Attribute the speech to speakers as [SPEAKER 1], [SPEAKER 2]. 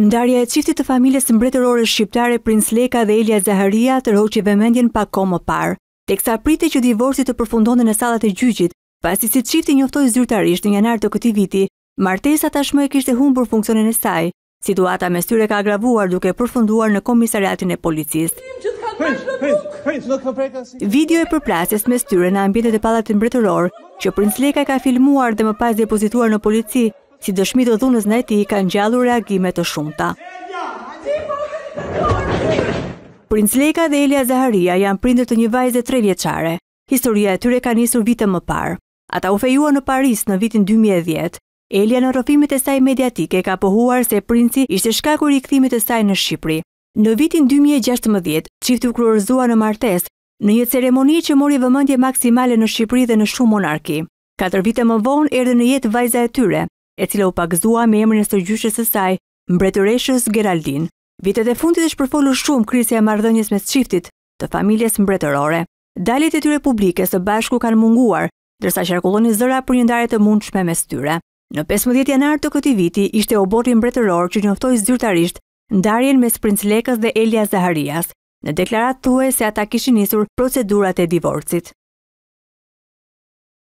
[SPEAKER 1] Ndarja e qiftit të familjes mbretërore shqiptare Prince Leka dhe Elia Zaharia të rohë që vëmendjen pa komo parë, tek sa prite që divorci të përfundonë në salat e gjyqit, pasi si qifti njoftoj zyrtarisht në janar të këti viti, martesa tashmë e kishte hunë për funksionin e saj. Situata me styre ka agravuar duke përfunduar në komisariatin e policist. Video e përplasjes me styre në ambjetet e palat të mbretëror, që Prince Leka ka filmuar dhe më pas depozituar në polici, si dëshmi të dhunës në i kanë gjallur reagime të shumëta. Prince Leka dhe Elia Zaharia janë prindër të një vajze tre vjeqare. Historia e tyre ka njësur vitë më parë. Ata u fejua në Paris në vitin 2010. Elia në rëfimit e saj mediatike ka pohuar se princi ishte shkakur i këthimit e saj në Shqipri. Në vitin 2016, qiftu kruërzua në martes në një ceremoni që mori vëmëndje maksimale në Shqipri dhe në shumë monarki. Katër vite më vonë erdhe në jetë vajza e tyre, e cila u pagëzua me emrin e së gjyshës së saj, mbretëreshës Geraldine. Vitet e fundit është përfolu shumë krisja e marrëdhënies mes çiftit të familjes mbretërore. Dalit e tyre publike së bashku kanë munguar, ndërsa qarkullonin zëra për një ndarje të mundshme mes tyre. Në 15 janar të këtij viti ishte oborri mbretëror që njoftoi zyrtarisht ndarjen mes princ Lekës dhe Elia Zaharias. Në të thuaj se ata kishin nisur procedurat e divorcit.